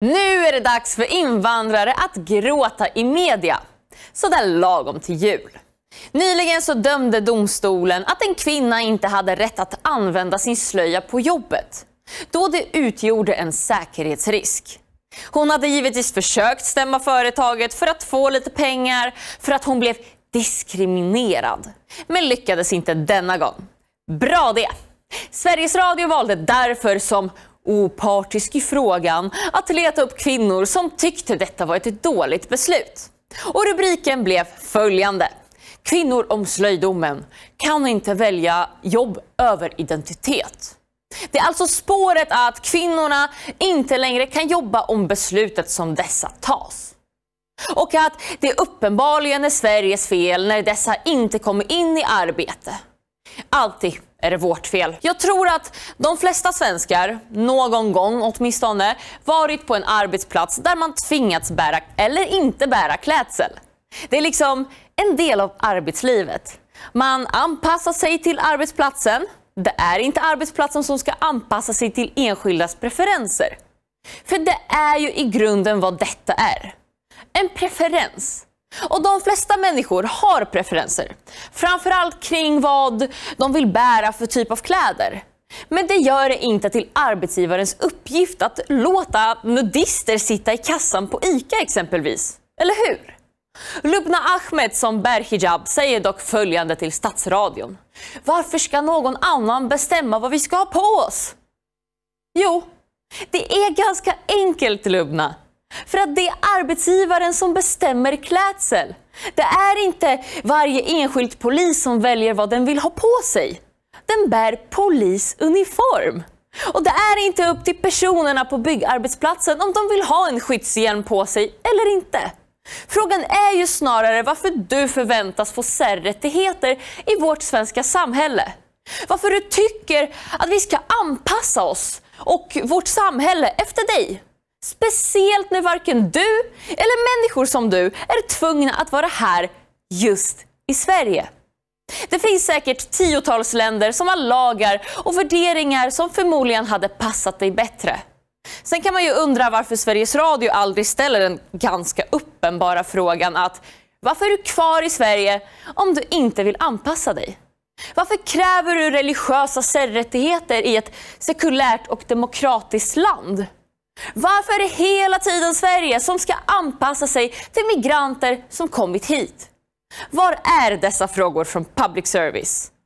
Nu är det dags för invandrare att gråta i media. Sådär lagom till jul. Nyligen så dömde domstolen att en kvinna inte hade rätt att använda sin slöja på jobbet då det utgjorde en säkerhetsrisk. Hon hade givetvis försökt stämma företaget för att få lite pengar för att hon blev diskriminerad, men lyckades inte denna gång. Bra det! Sveriges Radio valde därför som opartisk i frågan att leta upp kvinnor som tyckte detta var ett dåligt beslut. Och rubriken blev följande. Kvinnor om slöjdomen kan inte välja jobb över identitet. Det är alltså spåret att kvinnorna inte längre kan jobba om beslutet som dessa tas. Och att det uppenbarligen är Sveriges fel när dessa inte kommer in i arbete. Alltid är det vårt fel. Jag tror att de flesta svenskar någon gång åtminstone varit på en arbetsplats där man tvingats bära eller inte bära klädsel. Det är liksom en del av arbetslivet. Man anpassar sig till arbetsplatsen. Det är inte arbetsplatsen som ska anpassa sig till enskildas preferenser. För det är ju i grunden vad detta är. En preferens. Och de flesta människor har preferenser. Framförallt kring vad de vill bära för typ av kläder. Men det gör det inte till arbetsgivarens uppgift att låta nudister sitta i kassan på ICA exempelvis. Eller hur? Lubna Ahmed som bär hijab säger dock följande till Stadsradion. Varför ska någon annan bestämma vad vi ska ha på oss? Jo, det är ganska enkelt Lubna. För att det är arbetsgivaren som bestämmer klädsel. Det är inte varje enskild polis som väljer vad den vill ha på sig. Den bär polisuniform. Och det är inte upp till personerna på byggarbetsplatsen om de vill ha en skyddshjälm på sig eller inte. Frågan är ju snarare varför du förväntas få särrättigheter i vårt svenska samhälle. Varför du tycker att vi ska anpassa oss och vårt samhälle efter dig. Speciellt när varken du eller människor som du är tvungna att vara här just i Sverige. Det finns säkert tiotals länder som har lagar och värderingar som förmodligen hade passat dig bättre. Sen kan man ju undra varför Sveriges Radio aldrig ställer den ganska uppenbara frågan att varför är du kvar i Sverige om du inte vill anpassa dig? Varför kräver du religiösa särrättigheter i ett sekulärt och demokratiskt land? Varför är det hela tiden Sverige som ska anpassa sig till migranter som kommit hit? Var är dessa frågor från public service?